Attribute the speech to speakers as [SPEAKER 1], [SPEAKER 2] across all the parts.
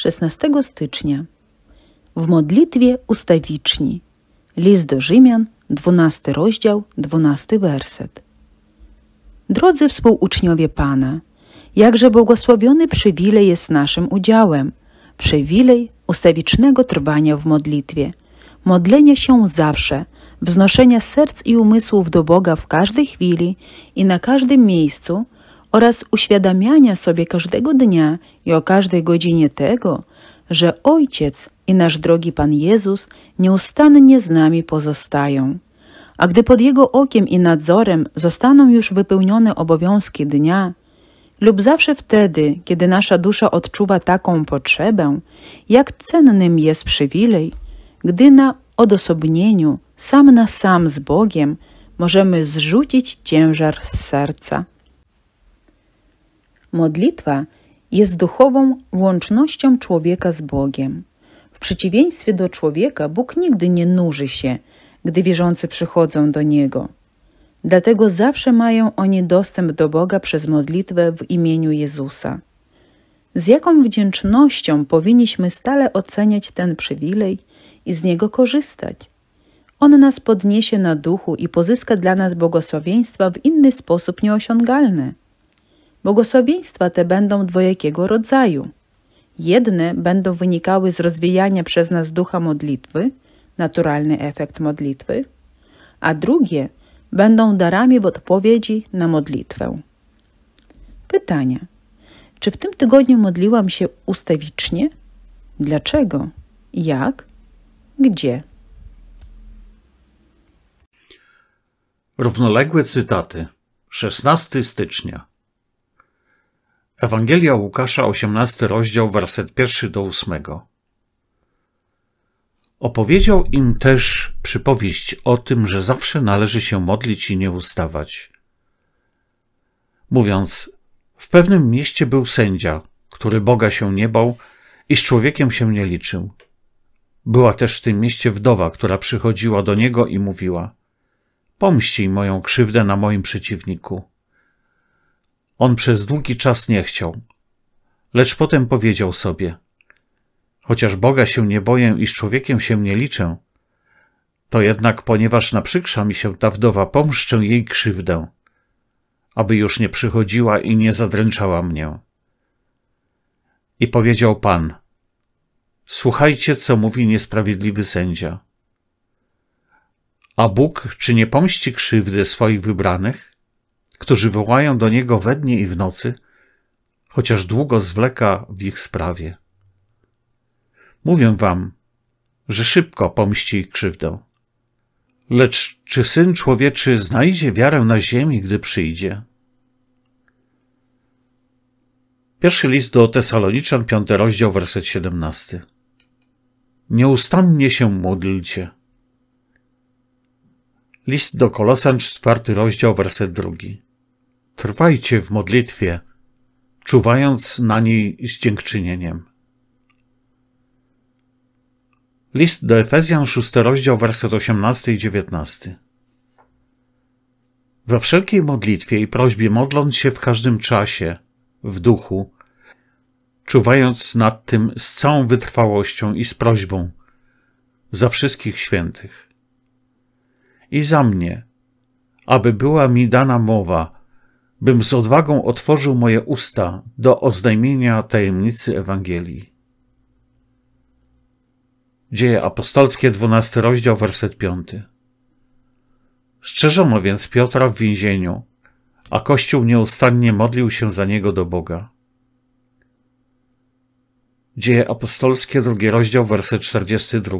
[SPEAKER 1] 16 stycznia. W modlitwie ustawiczni. List do Rzymian, 12 rozdział, 12 werset. Drodzy współuczniowie Pana, jakże błogosławiony przywilej jest naszym udziałem, przywilej ustawicznego trwania w modlitwie, modlenia się zawsze, wznoszenia serc i umysłów do Boga w każdej chwili i na każdym miejscu – oraz uświadamiania sobie każdego dnia i o każdej godzinie tego, że Ojciec i nasz drogi Pan Jezus nieustannie z nami pozostają. A gdy pod Jego okiem i nadzorem zostaną już wypełnione obowiązki dnia, lub zawsze wtedy, kiedy nasza dusza odczuwa taką potrzebę, jak cennym jest przywilej, gdy na odosobnieniu, sam na sam z Bogiem, możemy zrzucić ciężar z serca. Modlitwa jest duchową łącznością człowieka z Bogiem. W przeciwieństwie do człowieka, Bóg nigdy nie nuży się, gdy wierzący przychodzą do Niego. Dlatego zawsze mają oni dostęp do Boga przez modlitwę w imieniu Jezusa. Z jaką wdzięcznością powinniśmy stale oceniać ten przywilej i z niego korzystać. On nas podniesie na duchu i pozyska dla nas błogosławieństwa w inny sposób nieosiągalny. Błogosławieństwa te będą dwojakiego rodzaju. Jedne będą wynikały z rozwijania przez nas ducha modlitwy, naturalny efekt modlitwy, a drugie będą darami w odpowiedzi na modlitwę. Pytania. Czy w tym tygodniu modliłam się ustawicznie? Dlaczego? Jak? Gdzie?
[SPEAKER 2] Równoległe cytaty. 16 stycznia. Ewangelia Łukasza, 18 rozdział, werset pierwszy do ósmego. Opowiedział im też przypowieść o tym, że zawsze należy się modlić i nie ustawać. Mówiąc, w pewnym mieście był sędzia, który Boga się nie bał i z człowiekiem się nie liczył. Była też w tym mieście wdowa, która przychodziła do niego i mówiła: Pomścij moją krzywdę na moim przeciwniku. On przez długi czas nie chciał. Lecz potem powiedział sobie: Chociaż Boga się nie boję i z człowiekiem się nie liczę, to jednak, ponieważ naprzykrza mi się ta wdowa, pomszczę jej krzywdę, aby już nie przychodziła i nie zadręczała mnie. I powiedział Pan: Słuchajcie, co mówi niesprawiedliwy sędzia. A Bóg czy nie pomści krzywdy swoich wybranych? którzy wołają do Niego we dnie i w nocy, chociaż długo zwleka w ich sprawie. Mówię wam, że szybko pomści ich krzywdę. Lecz czy Syn Człowieczy znajdzie wiarę na ziemi, gdy przyjdzie? Pierwszy list do Tesaloniczan, piąty rozdział, werset 17. Nieustannie się módlcie. List do Kolosan, czwarty rozdział, werset drugi. Trwajcie w modlitwie, czuwając na niej z dziękczynieniem. List do Efezjan, 6 rozdział, werset 18 i 19. We wszelkiej modlitwie i prośbie modląc się w każdym czasie, w duchu, czuwając nad tym z całą wytrwałością i z prośbą za wszystkich świętych. I za mnie, aby była mi dana mowa, bym z odwagą otworzył moje usta do oznajmienia tajemnicy Ewangelii. Dzieje apostolskie, 12 rozdział, werset 5. Strzeżono więc Piotra w więzieniu, a Kościół nieustannie modlił się za niego do Boga. Dzieje apostolskie, drugi rozdział, werset 42.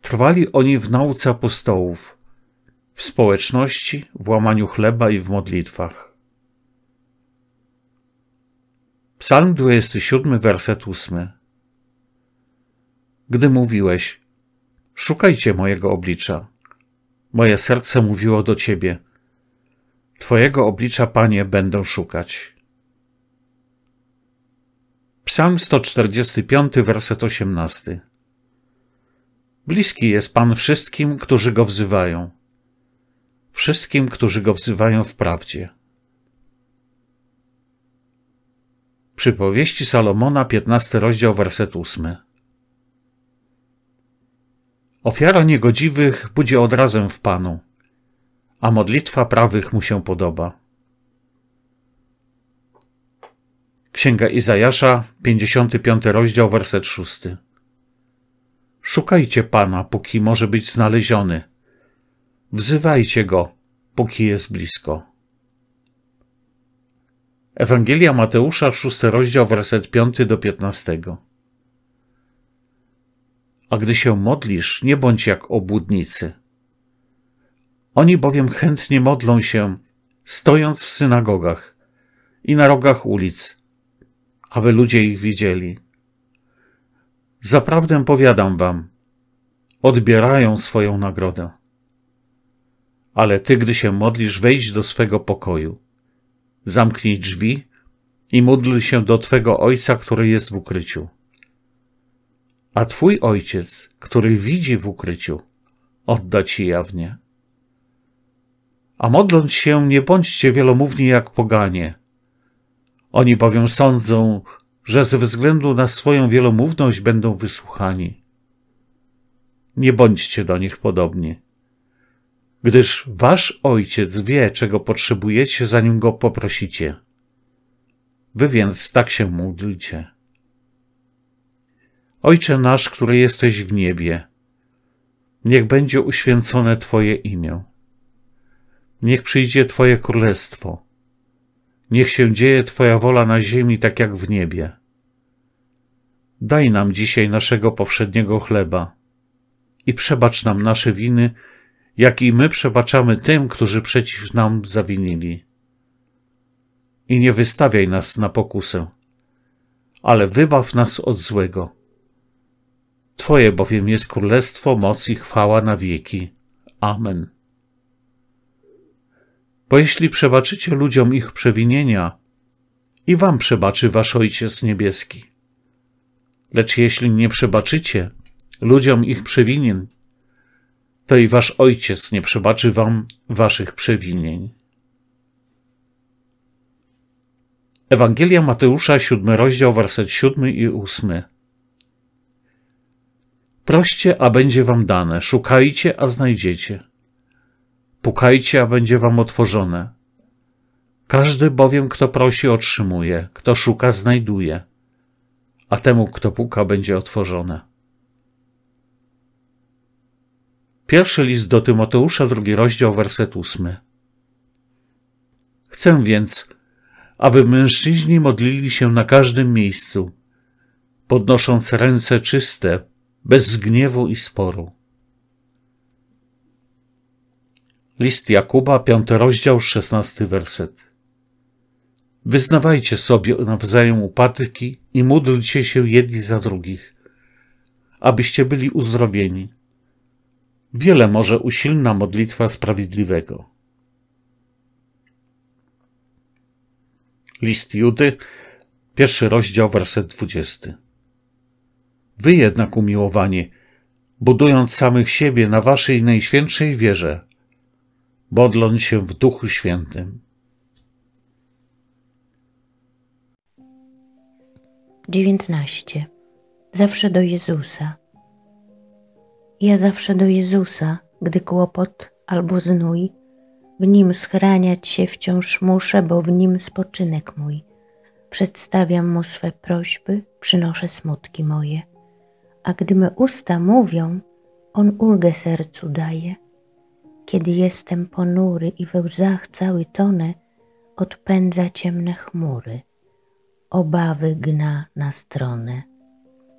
[SPEAKER 2] Trwali oni w nauce apostołów, w społeczności, w łamaniu chleba i w modlitwach. Psalm 27, werset 8. Gdy mówiłeś, szukajcie mojego oblicza, moje serce mówiło do ciebie, Twojego oblicza, Panie, będą szukać. Psalm 145, werset 18. Bliski jest Pan wszystkim, którzy go wzywają wszystkim, którzy go wzywają w prawdzie. Przypowieści Salomona, 15 rozdział, werset 8. Ofiara niegodziwych budzi odrazem w Panu, a modlitwa prawych mu się podoba. Księga Izajasza, 55 rozdział, werset 6. Szukajcie Pana, póki może być znaleziony. Wzywajcie go, póki jest blisko. Ewangelia Mateusza, 6 rozdział, werset 5 do 15. A gdy się modlisz, nie bądź jak obłudnicy. Oni bowiem chętnie modlą się, stojąc w synagogach i na rogach ulic, aby ludzie ich widzieli. Zaprawdę powiadam wam, odbierają swoją nagrodę ale ty, gdy się modlisz, wejdź do swego pokoju. Zamknij drzwi i módl się do twego ojca, który jest w ukryciu. A twój ojciec, który widzi w ukryciu, odda ci jawnie. A modląc się, nie bądźcie wielomówni jak poganie. Oni bowiem sądzą, że ze względu na swoją wielomówność będą wysłuchani. Nie bądźcie do nich podobni gdyż wasz ojciec wie, czego potrzebujecie, zanim go poprosicie. Wy więc tak się módlcie. Ojcze nasz, który jesteś w niebie, niech będzie uświęcone Twoje imię. Niech przyjdzie Twoje królestwo. Niech się dzieje Twoja wola na ziemi, tak jak w niebie. Daj nam dzisiaj naszego powszedniego chleba i przebacz nam nasze winy, jak i my przebaczamy tym, którzy przeciw nam zawinili. I nie wystawiaj nas na pokusę, ale wybaw nas od złego. Twoje bowiem jest królestwo, moc i chwała na wieki. Amen. Bo jeśli przebaczycie ludziom ich przewinienia, i wam przebaczy wasz Ojciec Niebieski. Lecz jeśli nie przebaczycie ludziom ich przewinień, to i wasz ojciec nie przebaczy wam waszych przewinień. Ewangelia Mateusza, 7 rozdział, werset 7 i 8. Proście, a będzie wam dane, szukajcie, a znajdziecie. Pukajcie, a będzie wam otworzone. Każdy bowiem, kto prosi, otrzymuje, kto szuka, znajduje, a temu, kto puka, będzie otworzone. Pierwszy list do Tymoteusza, drugi rozdział, werset ósmy. Chcę więc, aby mężczyźni modlili się na każdym miejscu, podnosząc ręce czyste, bez gniewu i sporu. List Jakuba, piąty rozdział, szesnasty werset. Wyznawajcie sobie nawzajem upadki i módlcie się jedni za drugich, abyście byli uzdrowieni. Wiele może usilna modlitwa sprawiedliwego. List Judy, pierwszy rozdział, werset dwudziesty. Wy jednak, umiłowani, budując samych siebie na waszej najświętszej wierze, modląc się w Duchu Świętym.
[SPEAKER 3] Dziewiętnaście. Zawsze do Jezusa. Ja zawsze do Jezusa, gdy kłopot albo znój, w Nim schraniać się wciąż muszę, bo w Nim spoczynek mój. Przedstawiam Mu swe prośby, przynoszę smutki moje. A gdy me usta mówią, On ulgę sercu daje. Kiedy jestem ponury i we łzach cały tonę, odpędza ciemne chmury. Obawy gna na stronę.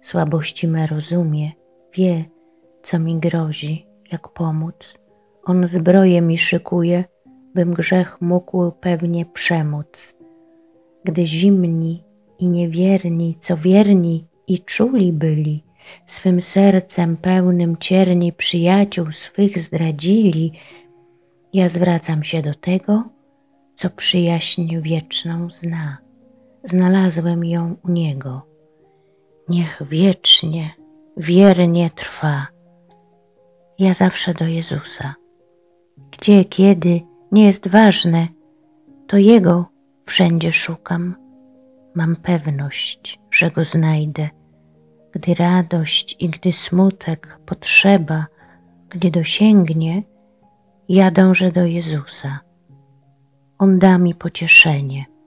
[SPEAKER 3] Słabości me rozumie, wie, co mi grozi, jak pomóc. On zbroję mi szykuje, bym grzech mógł pewnie przemóc. Gdy zimni i niewierni, co wierni i czuli byli, swym sercem pełnym cierni przyjaciół swych zdradzili, ja zwracam się do tego, co przyjaźń wieczną zna. Znalazłem ją u niego. Niech wiecznie, wiernie trwa ja zawsze do Jezusa. Gdzie, kiedy, nie jest ważne, to Jego wszędzie szukam. Mam pewność, że Go znajdę, gdy radość i gdy smutek, potrzeba, gdy dosięgnie, ja dążę do Jezusa. On da mi pocieszenie.